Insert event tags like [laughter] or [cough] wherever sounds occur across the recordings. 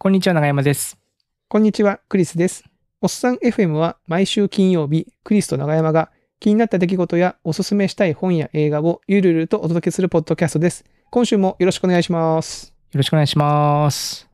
こんにちは、長山です。こんにちは、クリスです。おっさん FM は毎週金曜日、クリスと長山が気になった出来事やおすすめしたい本や映画をゆるゆるとお届けするポッドキャストです。今週もよろしくお願いします。よろしくお願いします。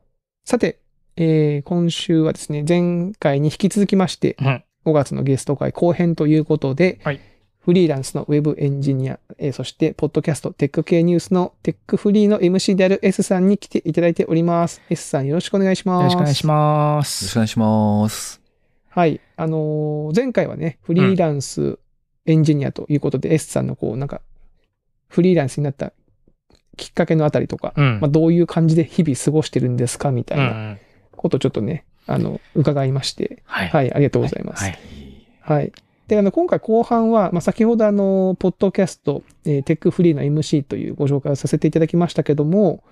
さて、えー、今週はですね、前回に引き続きまして、うん、5月のゲスト会後編ということで、はいフリーランスのウェブエンジニア、えー、そして、ポッドキャスト、テック系ニュースのテックフリーの MC である S さんに来ていただいております。S さんよろしくお願いします。よろしくお願いします。よろしくお願いします。はい。あのー、前回はね、フリーランスエンジニアということで、うん、S さんのこう、なんか、フリーランスになったきっかけのあたりとか、うん、まあ、どういう感じで日々過ごしてるんですかみたいなことをちょっとね、あの、伺いまして、はい、はい、ありがとうございます。はい、はいはいで、あの、今回後半は、まあ、先ほどあの、ポッドキャスト、えー、テックフリーの MC というご紹介をさせていただきましたけども、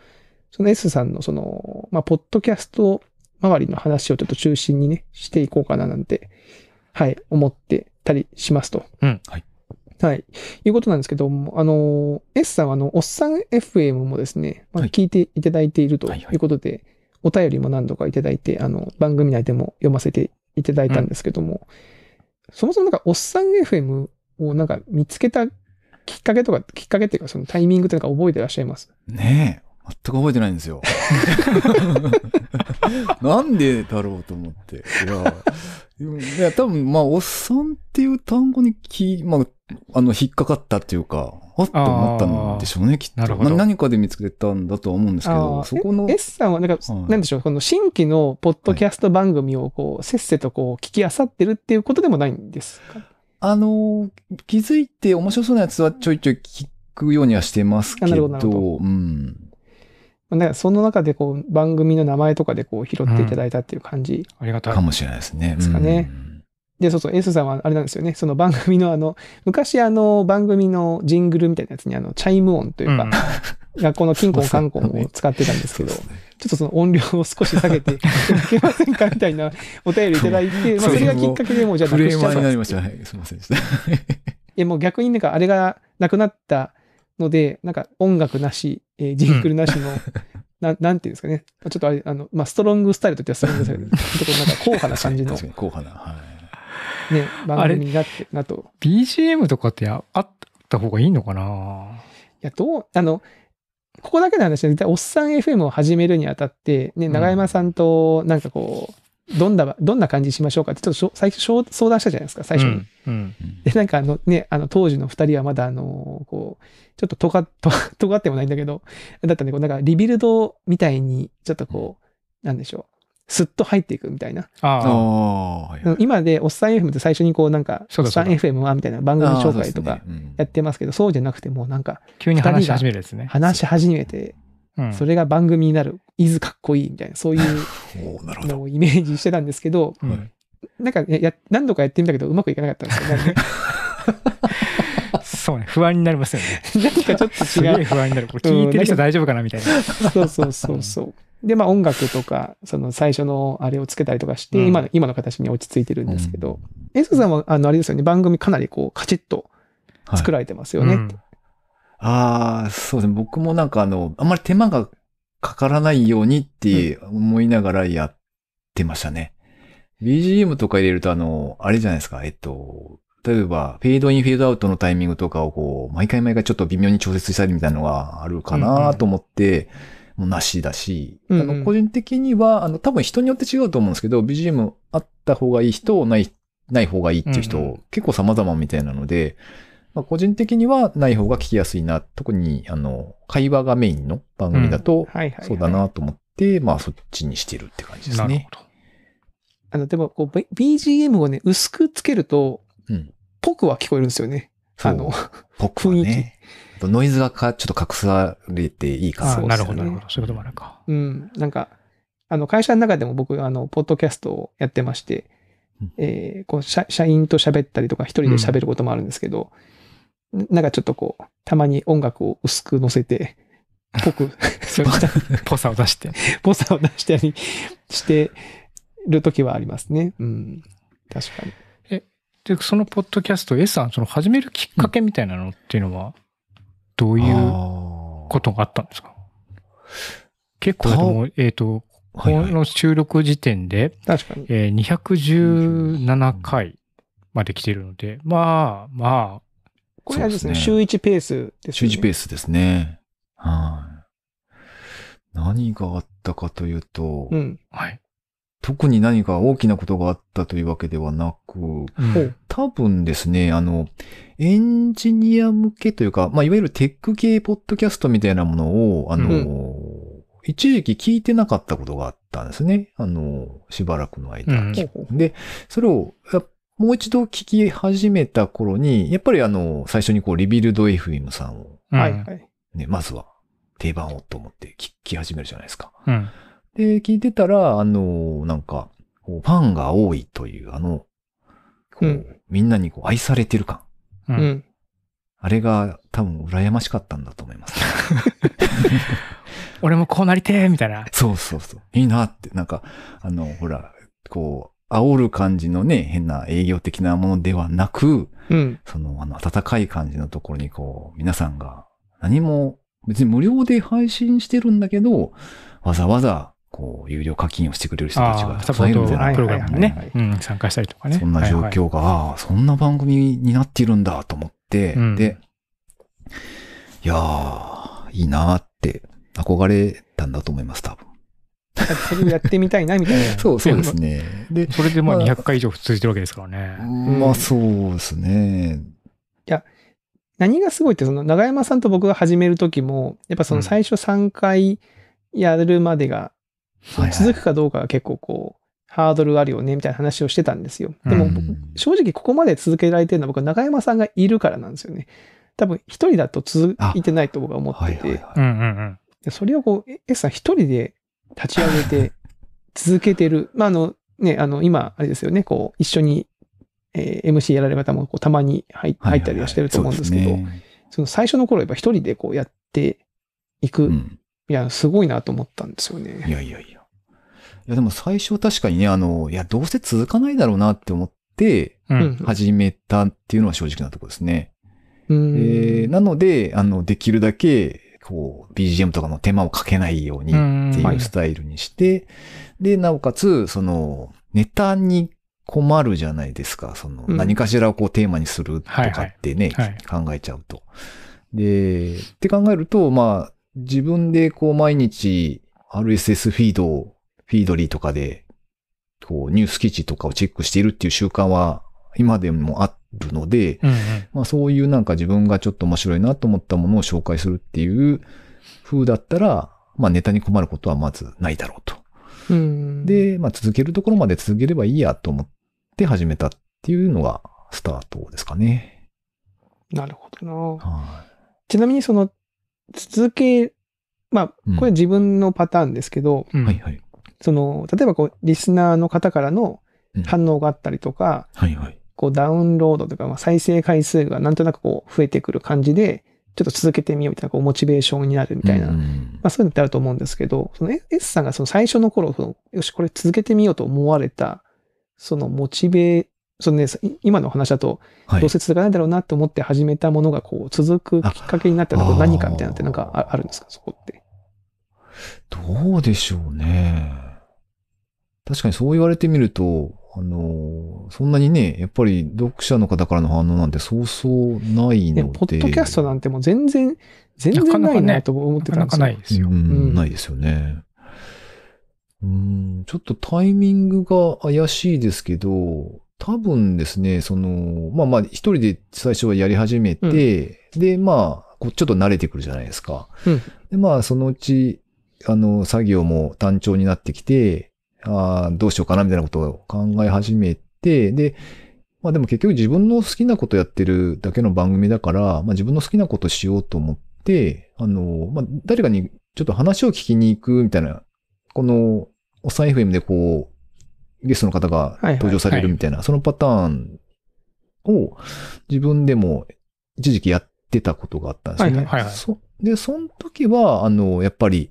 その S さんのその、まあ、ポッドキャスト周りの話をちょっと中心にね、していこうかななんて、はい、思ってたりしますと。うん。はい。はい。いうことなんですけども、あの、S さんはあの、おっさん FM もですね、まあ、聞いていただいているということで、はいはいはい、お便りも何度かいただいて、あの、番組内でも読ませていただいたんですけども、うんそもそもなんか、おっさん FM をなんか見つけたきっかけとか、きっかけっていうか、そのタイミングってなんか覚えてらっしゃいますねえ。全く覚えてないんですよ。[laughs] なんでだろうと思って。いや、いや多分、まあ、おっさんっていう単語にき、まあ、あの、引っかかったっていうか、あっと思ったんでしょうね、きっと。なるほど。何かで見つけたんだとは思うんですけど、そこの。S さんは、なんか、はい、なんでしょう、この新規のポッドキャスト番組を、こう、せっせとこう、聞きあさってるっていうことでもないんですかあの、気づいて面白そうなやつはちょいちょい聞くようにはしてますけど、なるほどなるほどうん。なんその中でこう番組の名前とかでこう拾っていただいたっていう感じ、うん、ありがたい。かもしれないですね。ですかね。うんで、そうそう、エスさんはあれなんですよね。その番組のあの、昔あの、番組のジングルみたいなやつにあの、チャイム音というか、うん、[laughs] この金庫カンコンを使ってたんですけど、ね、ちょっとその音量を少し下げて [laughs] いけませんかみたいなお便りいただいて、まあそれがきっかけでもうじゃあなくしちゃになりました。はい、すみませんでした。いや、もう逆になんかあれがなくなったので、なんか音楽なし、えー、ジングルなしの、うんななんていうんですかね。ちょっとあれ、あの、まあ、ストロングスタイルと言ってはストロングスタイル。ちょっとなんか硬派な感じの。確かに硬派な。はい。ね、番組になってなと。BGM とかってあった方がいいのかないや、どう、あの、ここだけの話は、おっさん FM を始めるにあたって、ね、長山さんと、なんかこう、うんどんな、どんな感じにしましょうかって、ちょっと最初相談したじゃないですか、最初に。うんうん、で、なんかあのね、あの当時の二人はまだあの、こう、ちょっと尖っ、尖ってもないんだけど、だったんで、こうなんかリビルドみたいに、ちょっとこう、なんでしょう。すっと入っていくみたいな。今でおっさん FM って最初にこうなんか、おっさん FM はみたいな番組紹介とかやってますけど、そうじゃなくてもうなんか、急に話し始めるですね。話し始めて、それが番組になる、いずかっこいいみたいな、そういう [laughs] のをイメージしてたんですけど、なんかや何度かやってみたけど、うまくいかなかったんですよ。[laughs] そうね、不安になりますよね。[laughs] なんかちょっと違う。す不安になる。これ聞いてる人大丈夫かなみたいな。そうそうそうそう。[laughs] で、まあ音楽とか、その最初のあれをつけたりとかして、うん、今の、今の形に落ち着いてるんですけど、うん、エンさんは、あの、あれですよね、番組かなりこう、カチッと作られてますよね。はいうん、ああ、そうですね。僕もなんかあの、あんまり手間がかからないようにって思いながらやってましたね。BGM とか入れると、あの、あれじゃないですか、えっと、例えば、フェードイン、フェードアウトのタイミングとかをこう、毎回毎回ちょっと微妙に調節したりみたいなのがあるかなと思って、もうなしだし、うんうん、あの、個人的には、あの、多分人によって違うと思うんですけど、BGM あった方がいい人、ない、ない方がいいっていう人、うんうん、結構様々みたいなので、まあ、個人的にはない方が聞きやすいな。特に、あの、会話がメインの番組だと、そうだなと思って、まあ、そっちにしてるって感じですね。なるほど。あの、でもこう、B、BGM をね、薄くつけると、うん、ぽくは聞こえるんですよね。あの、ぽくはね。ノイズがか、ちょっと隠されていいか、ね、なるほど、なるほど。そういうこともあるか。うん。なんか、あの、会社の中でも僕、あの、ポッドキャストをやってまして、うん、えー、こう社、社員と喋ったりとか、一人で喋ることもあるんですけど、うん、なんかちょっとこう、たまに音楽を薄く乗せて、ぽく、[laughs] そうした。ぽ [laughs] さを出して。ぽ [laughs] さを出したりしてるときはありますね。うん。確かに。で、そのポッドキャスト、A さん、その始めるきっかけみたいなのっていうのは、どういうことがあったんですか結構、えっ、ー、と、この収録時点で、確かに。えー、217回まで来てるので、まあ、まあ、これはですね、週1ペースですね。週1ペースですね。はい、何があったかというと、うん、はい。特に何か大きなことがあったというわけではなく、うん、多分ですね、あの、エンジニア向けというか、まあ、いわゆるテック系ポッドキャストみたいなものを、あの、うん、一時期聞いてなかったことがあったんですね。あの、しばらくの間。うん、で、それを、もう一度聞き始めた頃に、やっぱりあの、最初にこう、リビルド FM さんを、はいはい。ね、まずは、定番をと思って聞き始めるじゃないですか。うんで、聞いてたら、あの、なんか、ファンが多いという、あの、うん、みんなにこう愛されてる感。うん。あれが多分羨ましかったんだと思います、[laughs] 俺もこうなりてーみたいな。そうそうそう。いいなって、なんか、あの、ほら、こう、煽る感じのね、変な営業的なものではなく、うん、その、あの、温かい感じのところにこう、皆さんが何も、別に無料で配信してるんだけど、わざわざこう、有料課金をしてくれる人たちがそういるみたいな。プログラムにね、参加したりとかね。そんな状況が、はいはい、そんな番組になっているんだと思って、うん、で、いやー、いいなーって憧れたんだと思います、多分。それをやってみたいな、みたいな。[laughs] そう、そうですね。[laughs] で、それでまあ200回以上続いてるわけですからね。まあ、そうですね。いや、何がすごいって、その、長山さんと僕が始めるときも、やっぱその最初3回やるまでが続くかどうかは結構こう、ハードルあるよね、みたいな話をしてたんですよ。でも、正直ここまで続けられてるのは僕は中山さんがいるからなんですよね。多分一人だと続いてないと僕は思ってて。それをこう、S さん一人で立ち上げて [laughs] 続けてる。まあ、あの、ね、あの、今、あれですよね、こう、一緒に、えー、MC やられる方もこうたまに入入ったりはしてると思うんですけど、その最初の頃やっぱ一人でこうやっていくいや、すごいなと思ったんですよね。いやいやいや。いや、でも最初確かにね、あの、いや、どうせ続かないだろうなって思って、始めたっていうのは正直なところですね。うん、えー、なので、あの、できるだけ、こう、BGM とかの手間をかけないようにっていうスタイルにして、で、なおかつ、その、ネタに困るじゃないですか。その、何かしらをこうテーマにするとかってね、うんはいはい、考えちゃうと。で、って考えると、まあ、自分でこう毎日 RSS フィードを、フィードリーとかで、こうニュース記事とかをチェックしているっていう習慣は今でもあるので、うんうん、まあそういうなんか自分がちょっと面白いなと思ったものを紹介するっていう風だったら、まあネタに困ることはまずないだろうと。うん、で、まあ続けるところまで続ければいいやと思って始めたっていうのがスタートですかね。なるほどな。はい、ちなみにその続け、まあ、これは自分のパターンですけど、うん、はいはい、その、例えばこう、リスナーの方からの反応があったりとか、うん、はいはい、こう、ダウンロードとか、まあ、再生回数がなんとなくこう、増えてくる感じで、ちょっと続けてみようみたいな、こう、モチベーションになるみたいな、うん、まあ、そういうのってあると思うんですけど、その S さんがその最初の頃、そのよし、これ続けてみようと思われた、そのモチベそのね、今の話だと、どうせ続かないだろうなと思って始めたものが、こう、続くきっかけになったのは何かみたいなってなんかあるんですか、そこって。どうでしょうね。確かにそう言われてみると、あの、そんなにね、やっぱり読者の方からの反応なんてそうそうないので。ポッドキャストなんてもう全然、全然ないなと思ってたんですよ。なかなかないですよ。うん、ないですよね。うん、ちょっとタイミングが怪しいですけど、多分ですね、その、まあまあ、一人で最初はやり始めて、うん、で、まあ、こちょっと慣れてくるじゃないですか。うん、で、まあ、そのうち、あの、作業も単調になってきて、ああ、どうしようかな、みたいなことを考え始めて、で、まあでも結局自分の好きなことやってるだけの番組だから、まあ自分の好きなことしようと思って、あの、まあ誰かにちょっと話を聞きに行くみたいな、この、おさん FM でこう、ゲストの方が登場されるみたいな、はいはいはい、そのパターンを自分でも一時期やってたことがあったんですよね。はいはいはい、そで、その時は、あの、やっぱり、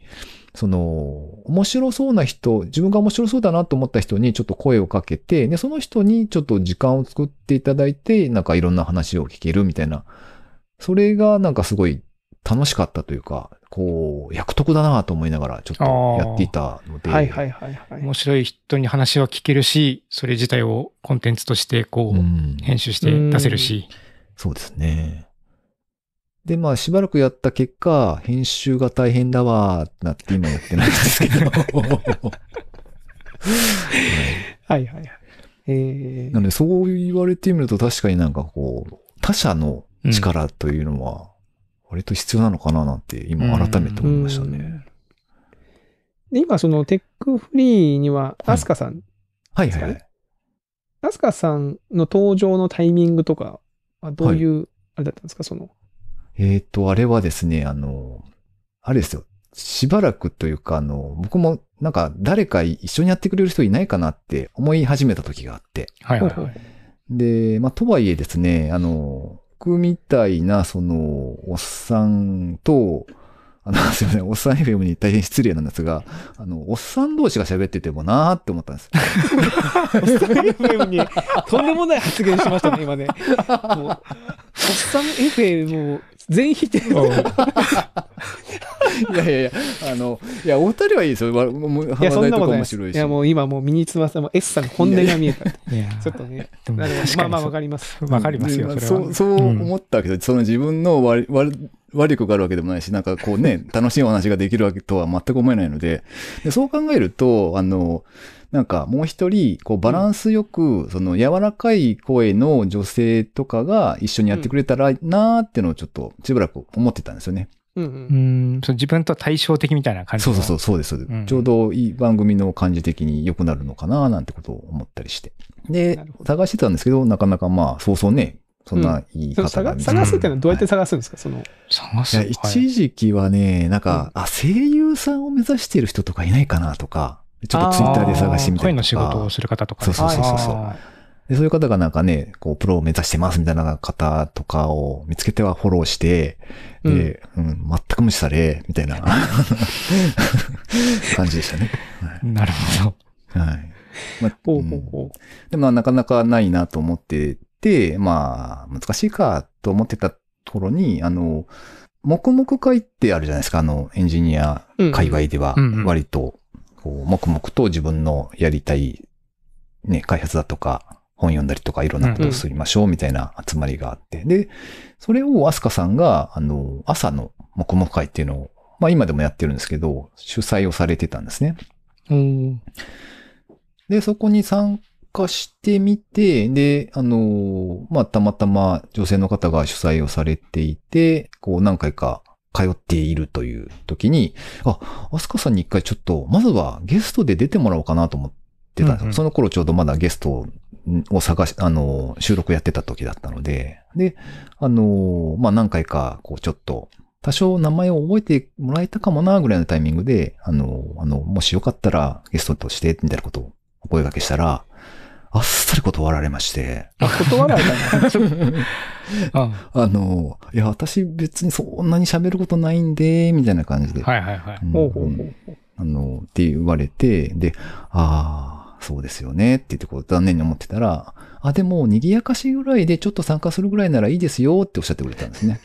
その、面白そうな人、自分が面白そうだなと思った人にちょっと声をかけて、で、その人にちょっと時間を作っていただいて、なんかいろんな話を聞けるみたいな、それがなんかすごい楽しかったというか、こう、役得だなと思いながらちょっとやっていたので。はいはいはいはい。面白い人に話は聞けるし、それ自体をコンテンツとしてこう、うん、編集して出せるし。そうですね。で、まあ、しばらくやった結果、編集が大変だわってなって今やってないんですけど。[laughs] はいはいはい。えー、なので、そう言われてみると確かになんかこう、他者の力というのは、割と必要なのかななんて今改めて思いましたね。で今そのテックフリーにはアスカさん、ねはい、はいはいはいアスカさんの登場のタイミングとかはどういう、あれだったんですか、その。えっ、ー、と、あれはですね、あの、あれですよ。しばらくというか、あの、僕もなんか誰か一緒にやってくれる人いないかなって思い始めた時があって。はいはいはい。で、まあ、とはいえですね、あの、僕みたいな、その、おっさんと、あの、[laughs] すいません、おっさん FM に大変失礼なんですが、あの、おっさん同士が喋っててもなーって思ったんです。おっさん FM に、とんでもない発言しましたね、今ね。おっさん FM を全否定。いやいやいや、あの、いや、お二人はいいですよ。いや、そんなこと面白いし。いや、もう今、もう身につまさ、も S さんの本音が見えた。いや、ちょっとね、まあまあ、わかります。わかりますよ。そうそう思ったけど、その自分の割、割、悪くがあるわけでもないし、なんかこうね、楽しいお話ができるわけとは全く思えないので、でそう考えると、あの、なんかもう一人、こうバランスよく、その柔らかい声の女性とかが一緒にやってくれたらなーっていうのをちょっとしばらく思ってたんですよね。うん、うん、うんそ自分と対照的みたいな感じそうそうそう、そうです、うんうん、ちょうどいい番組の感じ的に良くなるのかな、なんてことを思ったりして。で、探してたんですけど、なかなかまあ、そうそうね、そんないい方が、うん、探すってのはどうやって探すんですか、はい、その。探す一時期はね、なんか、うん、あ、声優さんを目指してる人とかいないかなとか、ちょっとツイッターで探してみたいな。か。声の仕事をする方とか、ね、そうそうそうそう。で、そういう方がなんかね、こう、プロを目指してますみたいな方とかを見つけてはフォローして、で、うん、うん、全く無視され、みたいな [laughs] 感じでしたね。はい、なるほど。はい。まあ、ほうほうほう。でも、なかなかないなと思ってて、まあ、難しいかと思ってたところに、あの、黙々会ってあるじゃないですか、あの、エンジニア界隈では、割と、こう、黙々と自分のやりたい、ね、開発だとか、本読んだりとかいろんなことをすりましょうみたいな集まりがあって、で、それをアスカさんが、あの、朝の黙々会っていうのを、まあ今でもやってるんですけど、主催をされてたんですね。で、そこに参加してみて、で、あの、まあたまたま女性の方が主催をされていて、こう何回か通っているという時に、あ、アスカさんに一回ちょっと、まずはゲストで出てもらおうかなと思っってた、うんうん、その頃ちょうどまだゲストを探し、あの、収録やってた時だったので、で、あの、まあ、何回か、こう、ちょっと、多少名前を覚えてもらえたかもな、ぐらいのタイミングで、あの、あの、もしよかったらゲストとして、みたいなことをお声掛けしたら、あっさり断られまして。あ、断られたの [laughs] あの、いや、私別にそんなに喋ることないんで、みたいな感じで。はいはいはい。うん、ほうほうほうあの、って言われて、で、ああ、そうですよねって言ってこう残念に思ってたら、あ、でも、賑やかしぐらいでちょっと参加するぐらいならいいですよっておっしゃってくれたんですね。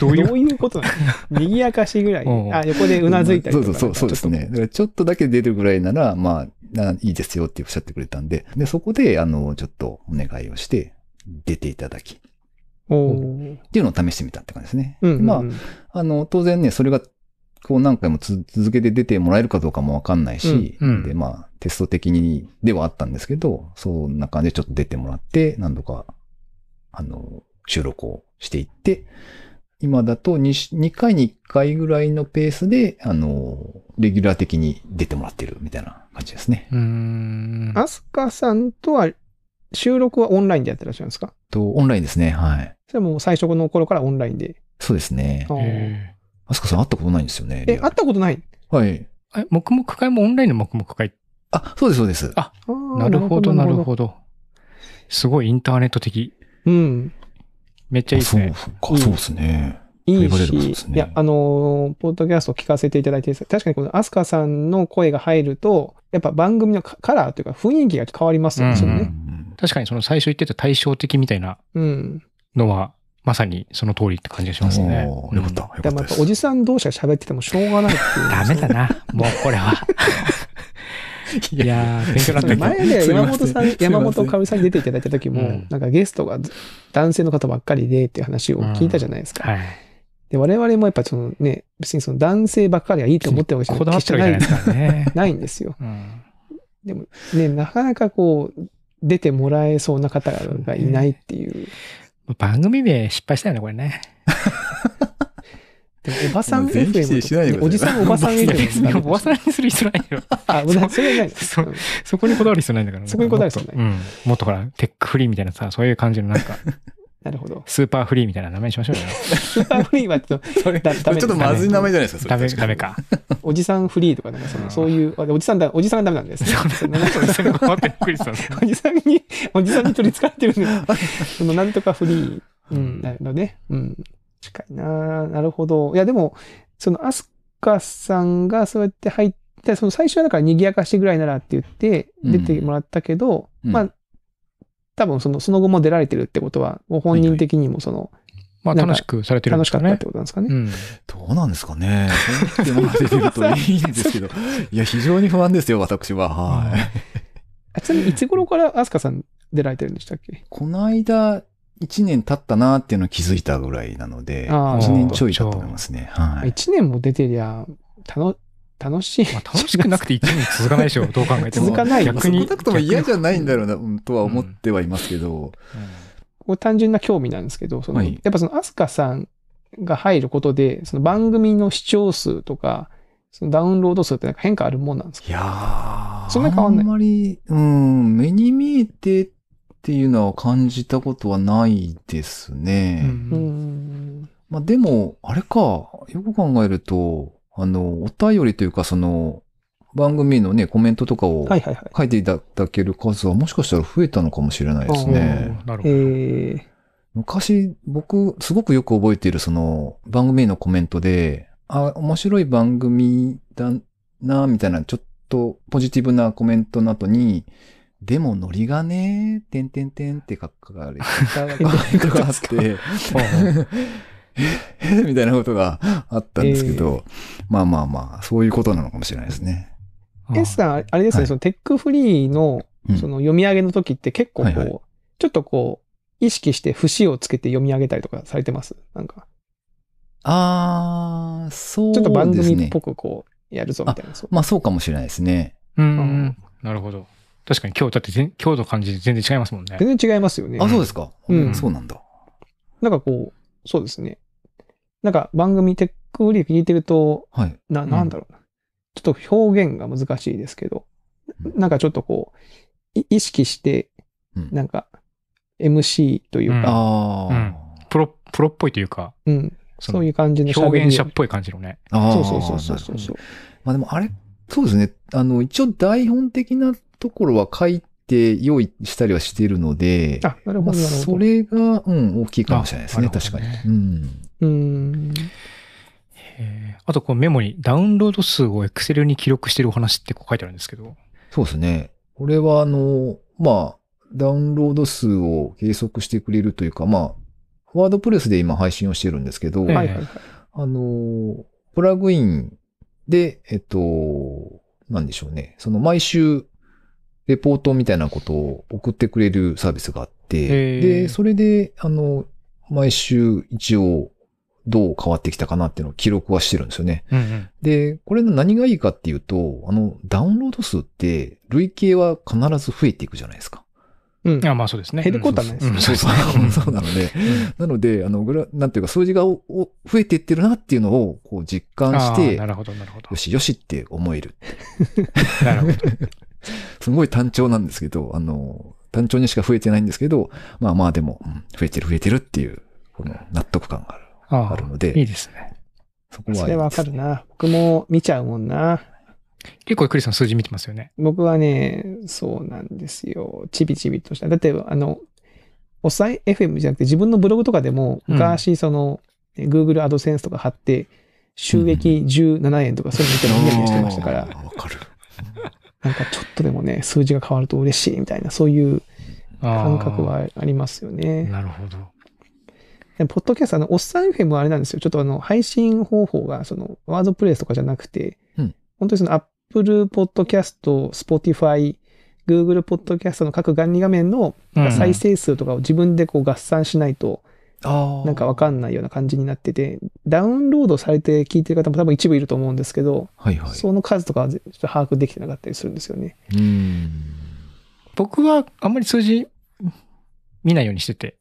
どういう、どういうこと [laughs] 賑やかしぐらい。あ、横でうなずいたりとか、そうそうそうですね。だからちょっとだけ出るぐらいなら、まあ、いいですよっておっしゃってくれたんで、で、そこで、あの、ちょっとお願いをして、出ていただき。っていうのを試してみたって感じですね。うんうんうん、まあ、あの、当然ね、それがを何回も続けて出てもらえるかどうかもわかんないし、うんうん、で、まあ、テスト的にではあったんですけど、そんな感じでちょっと出てもらって、何度か、あの、収録をしていって、今だと 2, 2回に1回ぐらいのペースで、あの、レギュラー的に出てもらってるみたいな感じですね。うん。アスカさんとは、収録はオンラインでやってらっしゃるんですかと、オンラインですね、はい。それも最初の頃からオンラインで。そうですね。あすかさん会ったことないんですよね。え、会ったことないはい。え、黙々会もオンラインの黙々会あ、そうです、そうです。あ、なるほど、なるほど。すごいインターネット的。うん。めっちゃいいですね。そうか、そうですね。いいし、ね、いや、あのポッドキャストを聞かせていただいて、確かにこのアスカさんの声が入ると、やっぱ番組のカラーというか雰囲気が変わりますよね。うんね確かにその最初言ってた対照的みたいなのは、まさにその通りって感じがしますね。よかった。でもやっぱおじさん同士が喋っててもしょうがないっていう。ダメだな。もうこれは。[laughs] [laughs] いやー、勉強になった前で山本さん、山本かおりさんに出ていただいた時も、なんかゲストが男性の方ばっかりでっていう話を聞いたじゃないですか。はい、で、我々もやっぱそのね、別にその男性ばっかりがいいと思ってるわけじゃないじゃないですか、ね。[laughs] ないんですよ。でもね、なかなかこう、出てもらえそうな方がいないっていう。番組名失敗したよね、これね。[laughs] でも、おばさん FM おじさんおばさん FM [laughs] おばさんにする必要ないよ。あ、[laughs] それないそ。そこにこだわる必要ないんだから。そこにこだわる必要ない。うん。もっとほら、テックフリーみたいなさ、そういう感じのなんか、なるほど。スーパーフリーみたいな名前にしましょうよ。スーパーフリーはちょっと、それ、ダメちょっとまずい名前じゃないですか、それ。ダメ、ダメか。おじさんフリーとか、なんかその、そういう、おじさんだ、おじさんがダメなんです。そおじさんに、おじさんに取り憑かれてるんで、[laughs] その、なんとかフリー、うん、なのね。うん。近いななるほど。いや、でも、その、アスカさんがそうやって入って、その最初はだから賑やかしてぐらいならって言って出てもらったけど、まあ多分その、その後も出られてるってことは、ご本人的にもその、まあ楽しくされてるんね。楽しかったってことなんですかね。うん、どうなんですかね。そういうの出てるといいんですけど。[laughs] いや、非常に不安ですよ、私は。はい。ちなみに、いつ頃から飛鳥さん出られてるんでしたっけこの間、1年経ったなっていうのを気づいたぐらいなので、1年ちょいだと思いますね。はい、年も出てりゃ、たの、楽しい。楽しくなくて一年続かないでしょ、[laughs] どう考えても。続かない逆に。続なくとも嫌じゃないんだろうな、とは思ってはいますけど。こ単純な興味なんですけど、その、はい、やっぱその、アスカさんが入ることで、その番組の視聴数とか、そのダウンロード数ってなんか変化あるもんなんですかいやー。そんな変わんない。あんまり、うん、目に見えてっていうのは感じたことはないですね。うん。まあでも、あれか、よく考えると、あの、お便りというか、その、番組のね、コメントとかを書いていただける数はもしかしたら増えたのかもしれないですね。なるほど。昔、僕、すごくよく覚えているその番組のコメントで、あ、面白い番組だな、みたいな、ちょっとポジティブなコメントの後に、でもノリがね、てんてんてんって書かれてたコメがあって、[laughs] [laughs] ええみたいなことがあったんですけど、えー、まあまあまあ、そういうことなのかもしれないですね。スさん、あれですね、はい、そのテックフリーのその読み上げの時って結構こう、うんはいはい、ちょっとこう、意識して節をつけて読み上げたりとかされてますなんか。あー、そうですね。ちょっと番組っぽくこう、やるぞみたいな。まあそうかもしれないですね。うん。なるほど。確かに今日、だって今日と感じ全然違いますもんね。全然違いますよね。あ、そうですか。うん。そうなんだ。なんかこう、そうですね。なんか番組テック売り聞いてると、はい、な、なんだろうな、うん。ちょっと表現が難しいですけど、なんかちょっとこう、意識して、なんか、MC というか、うんうん、プロ、プロっぽいというか、うん、そういう感じの表現者っぽい感じのね。そうそうそうそうそうまあでもあれ、そうですね。あの、一応台本的なところは書いて用意したりはしているので、あ、なるほど。まあ、それが、うん、大きいかもしれないですね、ね確かに。うん。うん。えあと、このメモにダウンロード数を Excel に記録してるお話ってこう書いてあるんですけど。そうですね。これは、あの、まあ、ダウンロード数を計測してくれるというか、まあ、ワードプレスで今配信をしてるんですけど、はいはいはい、あの、プラグインで、えっと、なんでしょうね。その毎週、レポートみたいなことを送ってくれるサービスがあって、で、それで、あの、毎週一応、どう変わってきたかなっていうのを記録はしてるんですよね。うんうん、で、これの何がいいかっていうと、あの、ダウンロード数って、累計は必ず増えていくじゃないですか。うん。あまあそうですね。減ることはないですね。そうそう。[laughs] そうなので、なので、あの、なんていうか、数字がおお増えていってるなっていうのを、こう実感して、なるほど、なるほど。よしよしって思える。[laughs] なるほど。[laughs] すごい単調なんですけど、あの、単調にしか増えてないんですけど、まあまあでも、うん、増えてる増えてるっていう、この納得感がある。あるので。いいですね。そこは。それわかるな。僕も見ちゃうもんな。結構クリスさん数字見てますよね。僕はね、そうなんですよ。ちびちびとした。だって、あの、おさん FM じゃなくて自分のブログとかでも、昔、その、うん、Google AdSense とか貼って、収益17円とか、そういうの見てもニヤニヤしてましたから。わ、うん、かる。なんかちょっとでもね、数字が変わると嬉しいみたいな、そういう感覚はありますよね。なるほど。ポッドキャスト、あの、おっさん FM はあれなんですよ。ちょっとあの、配信方法が、その、ワードプレイスとかじゃなくて、うん、本当にその、Apple Podcast、Spotify、Google Podcast の各管理画面の再生数とかを自分でこう合算しないと、なんかわかんないような感じになってて、ダウンロードされて聞いてる方も多分一部いると思うんですけど、はいはい、その数とかはちょっと把握できてなかったりするんですよね。うん僕はあんまり数字見ないようにしてて、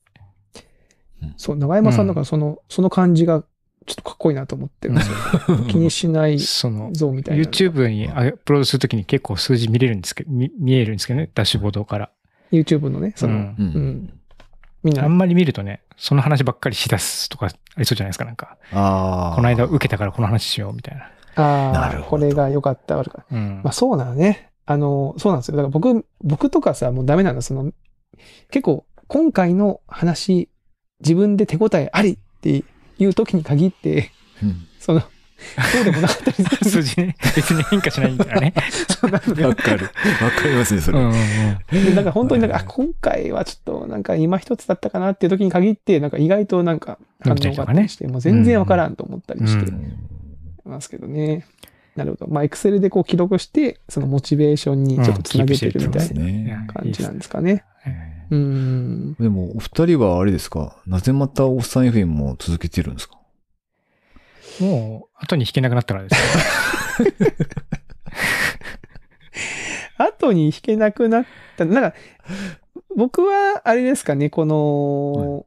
そう、長山さんだからその、うん、その感じがちょっとかっこいいなと思ってるんですよ。[laughs] 気にしない像みたいな。YouTube にアップロードするときに結構数字見れるんですけど、見えるんですけどね、ダッシュボードから。YouTube のね、その、うん、うん、みんな。あんまり見るとね、その話ばっかりしだすとかありそうじゃないですか、なんか。ああ。この間受けたからこの話しようみたいな。ああ、これが良かった、悪かった。うん、まあそうなのね。あの、そうなんですよ。だから僕、僕とかさ、もうダメなんだ。その、結構、今回の話自分で手応えありっていう時に限って、うん、その、そうでもなかったりする。数字ね。別に変化しないんだよね。そうなのわかる。わかりますね、それ。うんうん、だから本当になんか、あ、今回はちょっとなんか今一つだったかなっていう時に限って、なんか意外となんか反応があったりして、もう全然わからんと思ったりしてますけどね。うんなるほど。まあ、エクセルでこう記録して、そのモチベーションにちょっとつなげてるみたいな感じなんですかね。うん。でも、お二人はあれですかなぜまたおっさん f も続けてるんですかもう、後に弾けなくなったからです。後に弾けなくなった。なんか、僕は、あれですかね、この、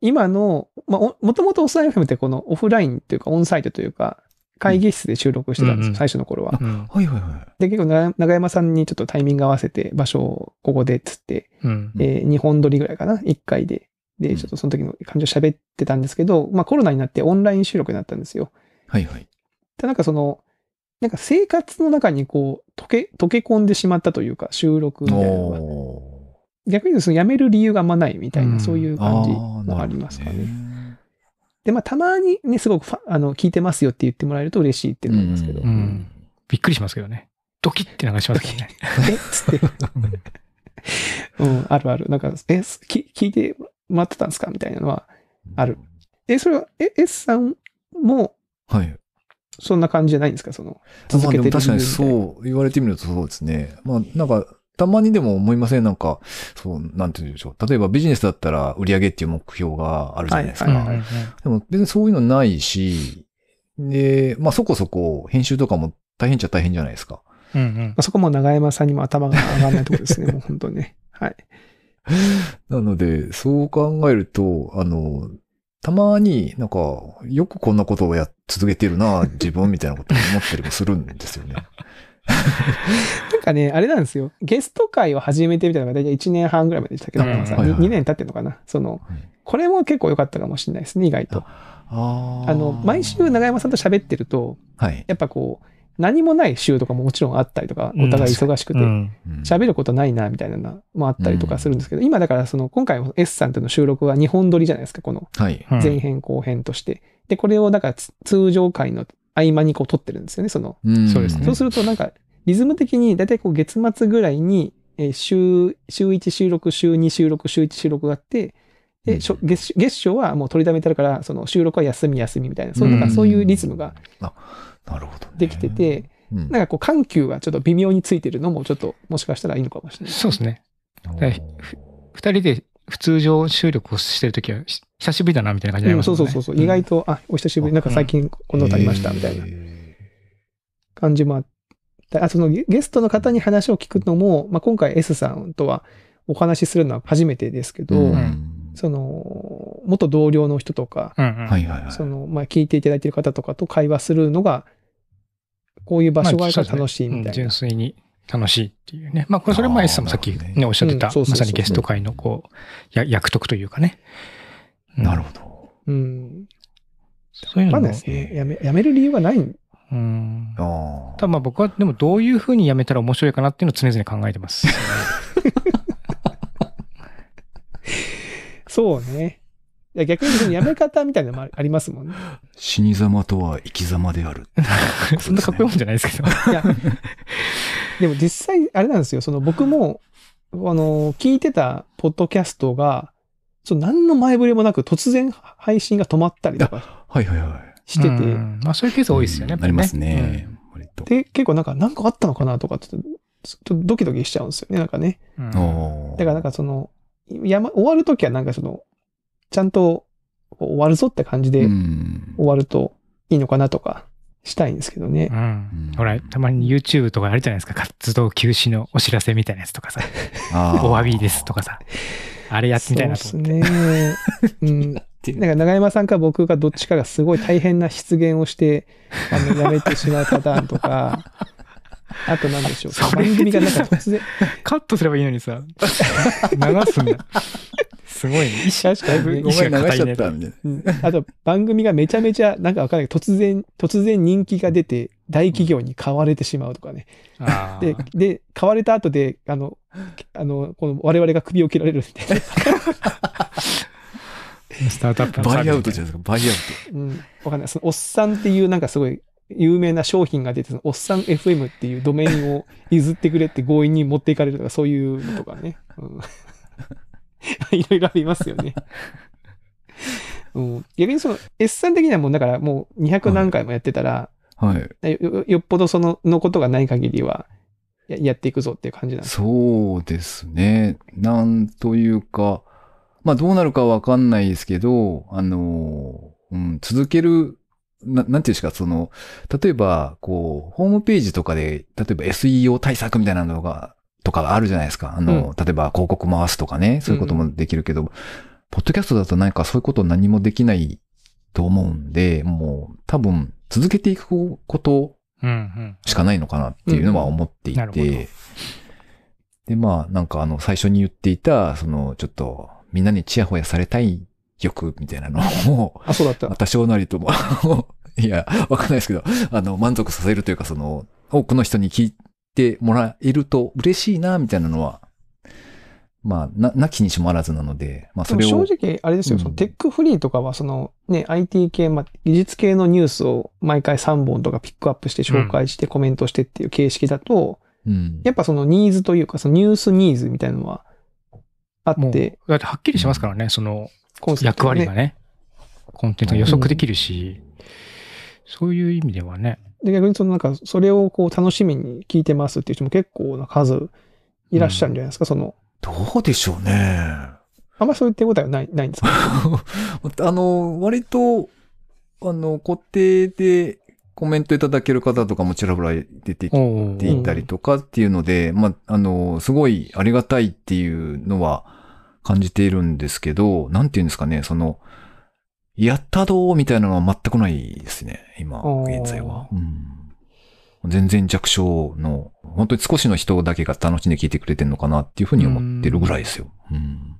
今の、まあ、もともとオフサイフ FM ってこのオフラインというかオンサイトというか、会議室で収録してたんですよ、うんうん、最初の頃は、はいはいはい。で、結構長山さんにちょっとタイミング合わせて、場所をここでっつって、うんえー、2本撮りぐらいかな、1回で。で、ちょっとその時の感情喋ってたんですけど、まあコロナになってオンライン収録になったんですよ。はいはい。で、なんかその、なんか生活の中にこう、溶け、溶け込んでしまったというか、収録みたいなのが。逆にその辞める理由があんまないみたいな、そういう感じもありますかね。で、まあ、たまにね、すごくあの、聞いてますよって言ってもらえると嬉しいって思いますけど。うん。びっくりしますけどね。ドキって流しますけどね。えつって。[laughs] うん、あるある。なんか、え、き聞いてもらってたんですかみたいなのはある。え、それは、え、S さんも、はい。そんな感じじゃないんですかその、続けてる、まあ、確かにそう、言われてみるとそうですね。まあ、なんか、たまにでも思いませんなんか、そう、なんて言うんでしょう。例えばビジネスだったら売り上げっていう目標があるじゃないですか。はいでも別にそういうのないし、で、まあそこそこ編集とかも大変っちゃ大変じゃないですか。うんうん、そこも長山さんにも頭が上がらないところですね、[laughs] もう本当にね。はい。なので、そう考えると、あの、たまになんか、よくこんなことをや、続けてるな、自分みたいなことを思ったりもするんですよね。[laughs] なんかね、あれなんですよ。ゲスト会を始めてみたいなのが大体1年半ぐらいまででしたけど、2, 年経ってんのかな。その、これも結構良かったかもしれないですね、意外と。あの、毎週永山さんと喋ってると、はい、やっぱこう、何もない週とかももちろんあったりとか、お互い忙しくて、喋ることないな、みたいなのもあったりとかするんですけど、今だからその、今回 S さんとの収録は2本撮りじゃないですか、この前編後編として。で、これをだから通常回の合間にこう撮ってるんですよね、その。うそうですね。そうするとなんか、リズム的に大いこう月末ぐらいに、えー、週、週1収録、週2収録、週1収録があって、で、しょ月月賞はもう取りためてるから、その収録は休み休みみたいな、そうなんそういうリズムができてて、なんかこう緩急がちょっと微妙についてるのもちょっともしかしたらいいのかもしれない。そうですね。二人で普通常収録をしてるときは久しぶりだな、みたいな感じになります、ねうん、そうそうそうそう。意外と、あ、お久しぶり、なんか最近こんなことありました、みたいな感じもあって、あ、そのゲストの方に話を聞くのも、まあ、今回 S さんとはお話しするのは初めてですけど、その、元同僚の人とか、その、まあ、聞いていただいている方とかと会話するのが、こういう場所があるから楽しいみたいな。まあねうん、純粋に楽しいっていうね。まあ、これ、それも S さんもさっきね、おっしゃってた、まさにゲスト会のこう、役得というかね、なるほど。うん。そういうのも。ですね。やめ、やめる理由はない。うん。あただまあ僕はでもどういうふうにやめたら面白いかなっていうのを常々考えてます。[laughs] そうね。いや逆にそのやめ方みたいなのもありますもんね。死に様とは生き様である、[laughs] そんなかっこいいもんじゃないですけど。いや、でも実際あれなんですよ。その僕も、あの、聞いてたポッドキャストが、そう、何の前触れもなく突然配信が止まったりとか。はいはいはい。してて。まあそういうケース多いですよね。ありますね。で、結構なんか、なんかあったのかなとかって、ちょっとドキドキしちゃうんですよね、なんかね。だからなんかその、山、終わるときはなんかその、ちゃんと終わるぞって感じで終わるといいのかなとかしたいんですけどね。うん。ほら、たまに YouTube とかあるじゃないですか。活動休止のお知らせみたいなやつとかさ。[laughs] お詫びですとかさ。あれやってみたいなと思って。そうですね。うん。[laughs] なんか長山さんか僕かどっちかがすごい大変な失言をして、あの、やめてしまうパターンとか、[laughs] あと何でしょう。番組がなんか突然。カットすればいいのにさ、流すんだ。すごいね。意思確かに、ね、意思が固いね。あと、番組がめちゃめちゃ、なんかわかんない突然、突然人気が出て、大企業に買われてしまうとかね。[laughs] で、で、買われた後で、あの、あの、この我々が首を切られるんで。[laughs] スタートアップバイアウトじゃないですか、バイアウト。うん。わかんない。その、おっさんっていうなんかすごい有名な商品が出て、その、おっさん FM っていうドメインを譲ってくれって強引に持っていかれるとか、そういうのとかね。うん。[laughs] いろいろありますよね。うん。逆にその、S さん的にはもう、だからもう200何回もやってたら、はい、よよっぽどそののことがない限りはややっていくぞっていう感じなんですそうですね。なんというか、まあどうなるかわかんないですけど、あの、うん、続けるななんていうんですか、その、例えば、こう、ホームページとかで、例えば SEO 対策みたいなのが、とかあるじゃないですか。あの、うん、例えば広告回すとかね、そういうこともできるけど、うん、ポッドキャストだとなんかそういうこと何もできないと思うんで、もう多分、続けていくことしかないのかなっていうのは思っていて、で、まあ、なんかあの、最初に言っていた、その、ちょっと、みんなにチヤホヤされたい欲みたいなのを、あ、そうだった。多少なりともいや、わかんないですけど、あの、満足させるというか、その、多くの人に聞いてもらえると嬉しいな、みたいなのはまあ、な、なきにしもあらずなので、まあ、それを。正直、あれですよ、うん、そのテックフリーとかは、その、ね、IT 系、まあ、技術系のニュースを毎回3本とかピックアップして紹介してコメントしてっていう形式だと、うん、やっぱそのニーズというか、そのニュースニーズみたいなのはあって。だってはっきりしますからね、その、役割がね。ねコンテンツが予測できるし、うん、そういう意味ではね。で、逆にそのなんか、それをこう楽しみに聞いてますっていう人も結構な数いらっしゃるんじゃないですか、その、どうでしょうね。あんまそういう手応えはない、ないんですか [laughs] あの、割と、あの、固定でコメントいただける方とかもちらほら出てきていたりとかっていうので、まあ、あの、すごいありがたいっていうのは感じているんですけど、なんていうんですかね、その、やったどうみたいなのは全くないですね、今、現在は。うん全然弱小の、本当に少しの人だけが楽しんで聞いてくれてるのかなっていうふうに思ってるぐらいですよ。うん。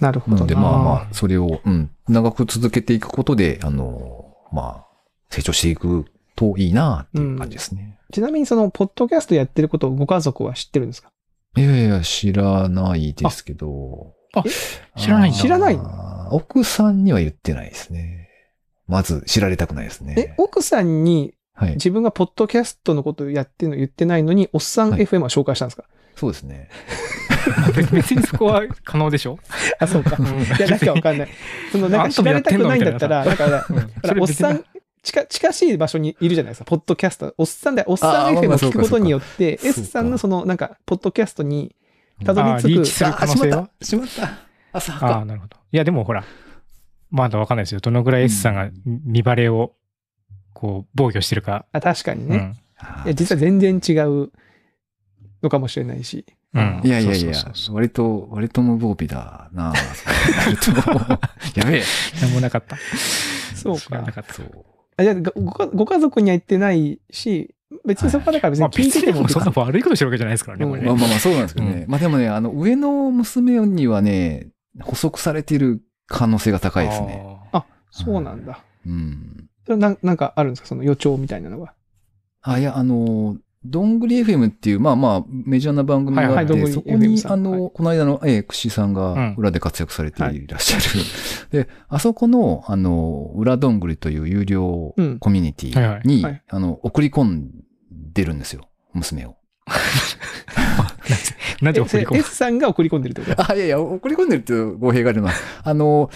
なるほどな。なのでまあまあ、それを、うん、長く続けていくことで、あの、まあ、成長していくといいなっていう感じですね、うん。ちなみにその、ポッドキャストやってることをご家族は知ってるんですかいやいや、知らないですけど。あ、あ知らない知らない奥さんには言ってないですね。まず知られたくないですね。え、奥さんにはい、自分がポッドキャストのことをやっての言ってないのに、おっさん FM は紹介したんですか、はい、そうですね。[laughs] 別にそこは可能でしょ [laughs] あ、そうか。いや、なんかわかんない。その、なんか知られたくないんだったら、だから、おっさん、近、近しい場所にいるじゃないですか、ポッドキャスト。おっさんで、おっさん FM を聞くことによって、S さんのその、なんか、ポッドキャストにたどり着く。リーチするしまった。朝か。あ、なるほど。いや、でもほら、まだわかんないですよ。どのぐらい S さんが見バレをこう、防御してるか。あ確かにね、うん、いや実は全然違うのかもしれないし。うん、いやいやいや、割と、割と無防備だな [laughs] やべえ。何もなかった。そうか。なかった。あじゃごご家族には言ってないし、別にそこはだから別に聞いてても、まあ、そんな悪いことしてるわけじゃないですからね、うん、ねまあまあまあそうなんですけどね。うん、まあでもね、あの、上の娘にはね、補足されてる可能性が高いですね。あ、そうなんだ。うん。それななんかあるんですかその予兆みたいなのが。あ、いや、あの、どんぐり FM っていう、まあまあ、メジャーな番組があって、はいはい、そこに、あの、はい、この間の、えくしさんが裏で活躍されていらっしゃる。うんはい、で、あそこの、あの、裏どんぐりという有料コミュニティに、あの、送り込んでるんですよ、娘を。[laughs] なんで送り込む ?S さんが送り込んでるってこと [laughs] あ、いやいや、送り込んでるっていう語弊があるのは、あの、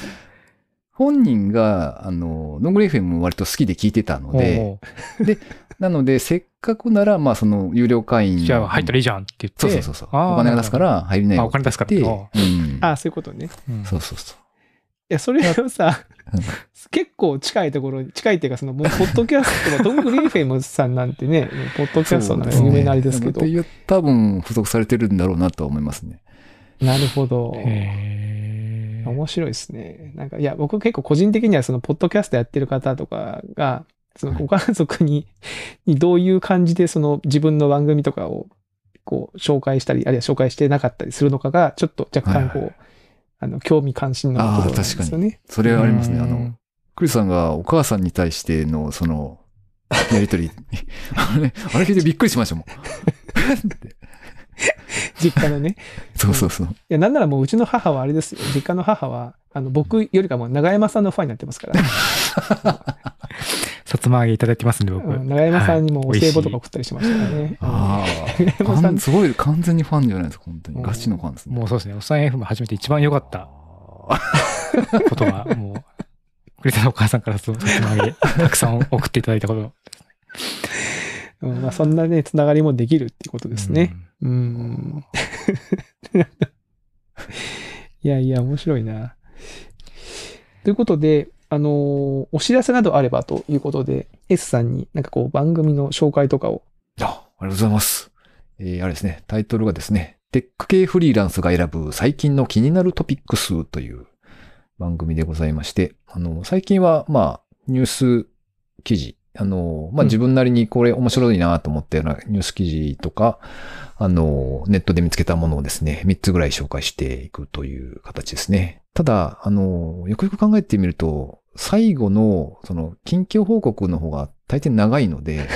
本人が、あの、ノングレ FM も割と好きで聞いてたので、[laughs] で、なので、せっかくなら、まあ、その、有料会員。じゃあ、入ったらいいじゃんって言って。そうそうそうお金が出すから入りないよ。あ、お金出すから。うん、あ、そういうことね。うん、そうそうそう。いや、それはさ、[laughs] 結構近いところに、近いっていうか、その、ポッドキャストが、ドングリーフェムさんなんてね、[laughs] ポッドキャストの有名なあれですけど。ね、多分、付属されてるんだろうなとは思いますね。なるほど。へー。面白いですね。なんか、いや、僕結構個人的には、その、ポッドキャストやってる方とかが、その、ご家族に、[laughs] どういう感じで、その、自分の番組とかを、こう、紹介したり、あるいは紹介してなかったりするのかが、ちょっと若干、こう、はいはい、あの、興味関心のところですよね。確かに。それはありますね。あの、クリスさんがお母さんに対しての、その、やりとり、[laughs] あれ、あれ聞いてびっくりしましたもん。[laughs] [laughs] 実家のね。[laughs] そうそうそう。いや、なんならもううちの母はあれですよ。実家の母は、あの、僕よりかも長山さんのファンになってますから。さつま揚げいただいてますん、ね、で、僕。うん、長山さんにもお歳暮とか送ったりしましたからね。はい、いああ。[laughs] すごい、完全にファンじゃないですか、本当に。ガチのファンですね。もうそうですね。おっさん F も始めて一番良かったことは、もう、くれたお母さんからそのさつま揚げ、たくさん送っていただいたことですね。うん、まあ、そんなね、つながりもできるっていうことですね。うんうん。[laughs] いやいや、面白いな。ということで、あのー、お知らせなどあればということで、S さんになんかこう番組の紹介とかを。あ、ありがとうございます。えー、あれですね、タイトルがですね、テック系フリーランスが選ぶ最近の気になるトピックスという番組でございまして、あの、最近は、まあ、ニュース記事あの、まあ、自分なりにこれ面白いなと思ったようなニュース記事とか、あの、ネットで見つけたものをですね、3つぐらい紹介していくという形ですね。ただ、あの、よくよく考えてみると、最後の、その、近況報告の方が大抵長いので、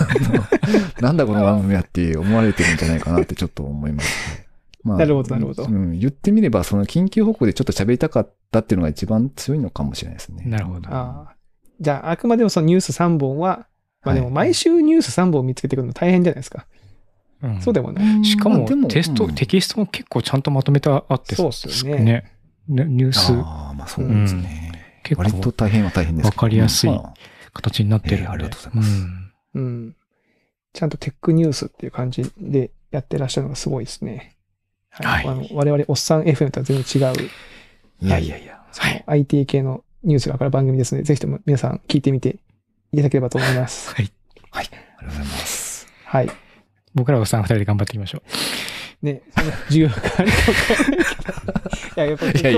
[laughs] なんだこの番組やって思われてるんじゃないかなってちょっと思いますね。まあ、なるほど、なるほど、うん。言ってみれば、その緊急報告でちょっと喋りたかったっていうのが一番強いのかもしれないですね。なるほど。あじゃあ、あくまでもそのニュース3本は、まあでも毎週ニュース3本見つけてくるの大変じゃないですか。うん、そうでもない。しかも、テスト、テキストも結構ちゃんとまとめてあって、そうっすよね。ねニュース。ああ、まあそうですね。結構。割と大変は大変ですわかりやすい形になってるありがとうございます。うん。ちゃんとテックニュースっていう感じでやってらっしゃるのがすごいですね。はい。あの我々、おっさん FM とは全然違う。いやいやいや。はい。IT 系のニュースが上がる番組ですので、ぜひとも皆さん聞いてみていただければと思います。はい。はい。ありがとうございます。はい。僕らおっさん二人で頑張っていきましょう。ね、その授業会とか。いや、やっぱり、今日は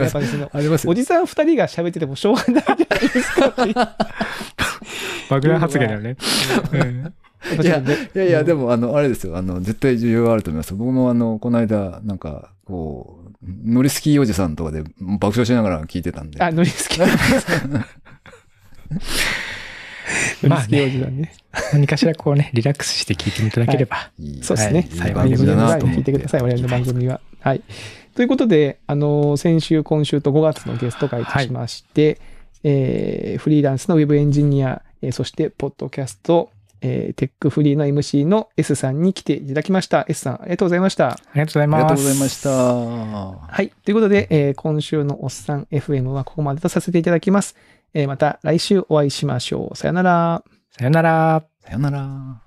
やっぱりその、おじさん二人が喋っててもしょうがないじゃないですかい [laughs] 爆弾発言だよね。いや、いやいや、でも、あの、あれですよ。あの、絶対需要があると思います。僕も、あの、この間、なんか、こう、ノリスキーおじさんとかで爆笑しながら聞いてたんで。あ、ノリスキーおじさん。ノリスキーおじさんね。何かしらこうね、リラックスして聞いていただければ。そうですね。最後に聞いてください。我々の番組は。はい。ということで、あの、先週、今週と5月のゲスト会としまして、えー、フリーランスのウェブエンジニア、えー、そして、ポッドキャスト、えー、テックフリーの MC の S さんに来ていただきました。S さん、ありがとうございました。ありがとうございます。ありがとうございました。はい。ということで、えー、今週のおっさん FM はここまでとさせていただきます。えー、また来週お会いしましょう。さよなら。さよなら。さよなら。